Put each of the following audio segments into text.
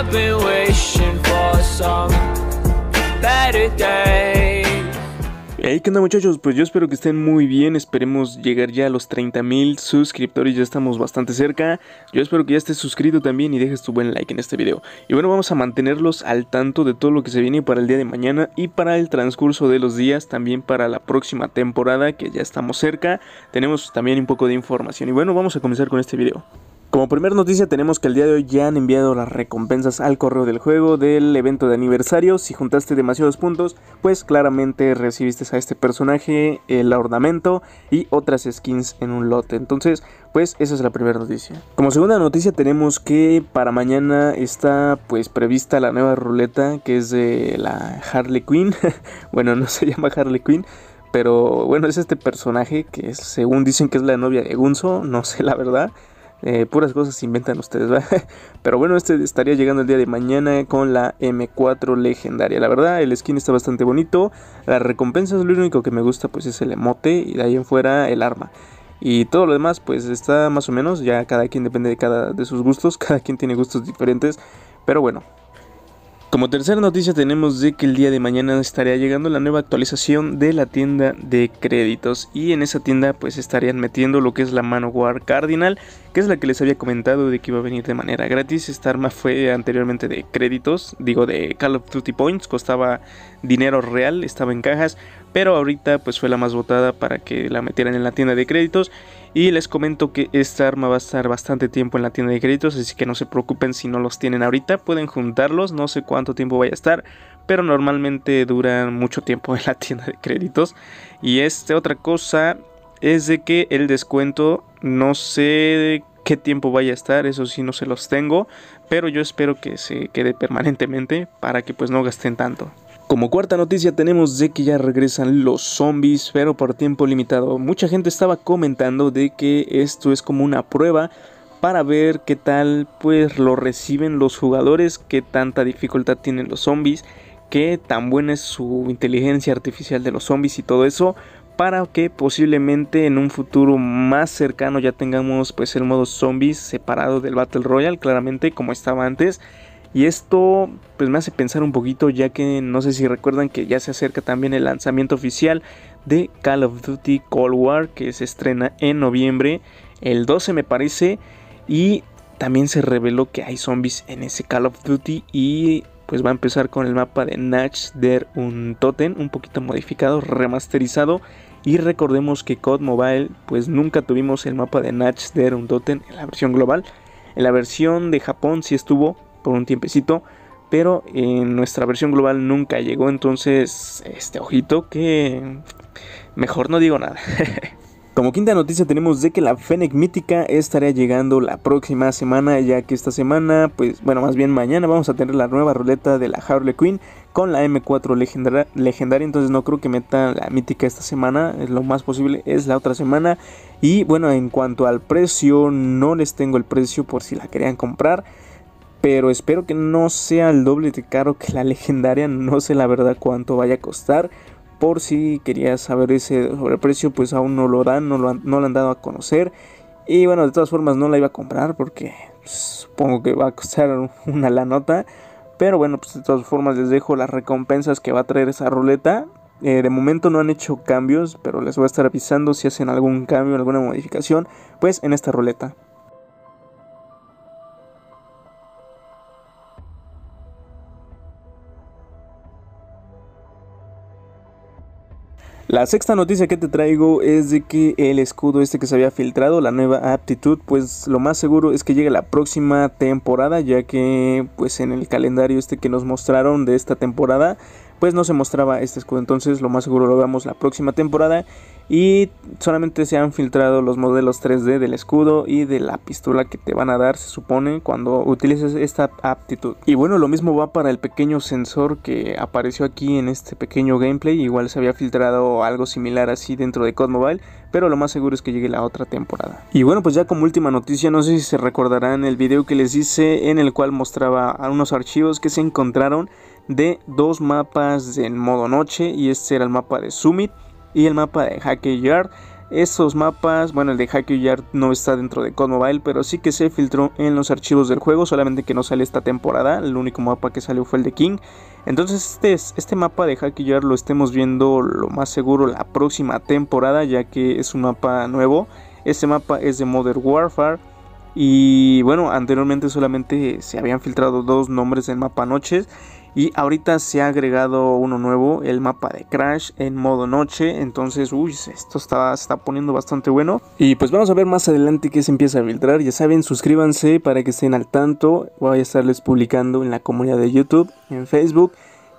I've been for Hey, ¿qué onda muchachos? Pues yo espero que estén muy bien, esperemos llegar ya a los 30 mil suscriptores, ya estamos bastante cerca, yo espero que ya estés suscrito también y dejes tu buen like en este video. Y bueno, vamos a mantenerlos al tanto de todo lo que se viene para el día de mañana y para el transcurso de los días, también para la próxima temporada que ya estamos cerca, tenemos también un poco de información y bueno, vamos a comenzar con este video. Como primera noticia tenemos que el día de hoy ya han enviado las recompensas al correo del juego del evento de aniversario. Si juntaste demasiados puntos, pues claramente recibiste a este personaje el ornamento y otras skins en un lote. Entonces, pues esa es la primera noticia. Como segunda noticia tenemos que para mañana está pues prevista la nueva ruleta que es de la Harley Quinn. bueno, no se llama Harley Quinn. Pero bueno, es este personaje que según dicen que es la novia de Gunso, no sé la verdad. Eh, puras cosas inventan ustedes, Pero bueno, este estaría llegando el día de mañana con la M4 legendaria. La verdad, el skin está bastante bonito. Las recompensas, lo único que me gusta pues es el emote y de ahí en fuera el arma. Y todo lo demás pues está más o menos, ya cada quien depende de, cada, de sus gustos, cada quien tiene gustos diferentes. Pero bueno, como tercera noticia tenemos de que el día de mañana estaría llegando la nueva actualización de la tienda de créditos y en esa tienda pues estarían metiendo lo que es la Manowar Cardinal, que es la que les había comentado de que iba a venir de manera gratis. Esta arma fue anteriormente de créditos, digo de Call of Duty Points, costaba dinero real, estaba en cajas, pero ahorita pues fue la más votada para que la metieran en la tienda de créditos y les comento que esta arma va a estar bastante tiempo en la tienda de créditos, así que no se preocupen si no los tienen ahorita, pueden juntarlos, no sé cuánto tiempo vaya a estar, pero normalmente duran mucho tiempo en la tienda de créditos. Y esta otra cosa es de que el descuento no sé qué tiempo vaya a estar, eso sí no se los tengo, pero yo espero que se quede permanentemente para que pues no gasten tanto. Como cuarta noticia tenemos de que ya regresan los zombies, pero por tiempo limitado. Mucha gente estaba comentando de que esto es como una prueba para ver qué tal pues lo reciben los jugadores, qué tanta dificultad tienen los zombies, qué tan buena es su inteligencia artificial de los zombies y todo eso para que posiblemente en un futuro más cercano ya tengamos pues el modo zombies separado del Battle Royale, claramente como estaba antes y esto pues me hace pensar un poquito ya que no sé si recuerdan que ya se acerca también el lanzamiento oficial de Call of Duty Cold War que se estrena en noviembre, el 12 me parece, y también se reveló que hay zombies en ese Call of Duty y pues va a empezar con el mapa de Natch der un Totem, un poquito modificado, remasterizado. Y recordemos que COD Mobile, pues nunca tuvimos el mapa de Natch der un Totem en la versión global. En la versión de Japón sí estuvo, por un tiempecito, pero en nuestra versión global nunca llegó, entonces, este ojito que mejor no digo nada. Como quinta noticia tenemos de que la Fennec Mítica estaría llegando la próxima semana, ya que esta semana, pues bueno, más bien mañana vamos a tener la nueva ruleta de la Harley Quinn con la M4 legendaria, entonces no creo que meta la Mítica esta semana, lo más posible es la otra semana. Y bueno, en cuanto al precio, no les tengo el precio por si la querían comprar pero espero que no sea el doble de caro que la legendaria, no sé la verdad cuánto vaya a costar. Por si querías saber ese sobreprecio, pues aún no lo dan, no lo han, dado a conocer. Y bueno, de todas formas no la iba a comprar porque pues, supongo que va a costar una la nota. Pero bueno, pues de todas formas les dejo las recompensas que va a traer esa ruleta. Eh, de momento no han hecho cambios, pero les voy a estar avisando si hacen algún cambio, alguna modificación, pues en esta ruleta. La sexta noticia que te traigo es de que el escudo este que se había filtrado, la nueva aptitud, pues lo más seguro es que llegue la próxima temporada, ya que pues en el calendario este que nos mostraron de esta temporada, pues no se mostraba este escudo, entonces lo más seguro lo veamos la próxima temporada y solamente se han filtrado los modelos 3D del escudo y de la pistola que te van a dar, se supone, cuando utilices esta aptitud. Y bueno, lo mismo va para el pequeño sensor que apareció aquí en este pequeño gameplay, igual se había filtrado algo similar así dentro de COD Mobile, pero lo más seguro es que llegue la otra temporada. Y bueno, pues ya como última noticia, no sé si se recordarán el video que les hice en el cual mostraba unos archivos que se encontraron de dos mapas en modo noche y este era el mapa de Summit y el mapa de Hacky Yard. esos mapas, bueno, el de Hacky Yard no está dentro de COD Mobile, pero sí que se filtró en los archivos del juego, solamente que no sale esta temporada, el único mapa que salió fue el de King. Entonces este, este mapa de Hacky Yard lo estemos viendo lo más seguro la próxima temporada, ya que es un mapa nuevo. Este mapa es de Modern Warfare. Y bueno, anteriormente solamente se habían filtrado dos nombres del mapa Noches. Y ahorita se ha agregado uno nuevo, el mapa de Crash en modo noche. Entonces, uy, esto está, está poniendo bastante bueno. Y pues vamos a ver más adelante qué se empieza a filtrar. Ya saben, suscríbanse para que estén al tanto. Voy a estarles publicando en la comunidad de YouTube, en Facebook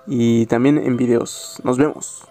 y también en videos. Nos vemos.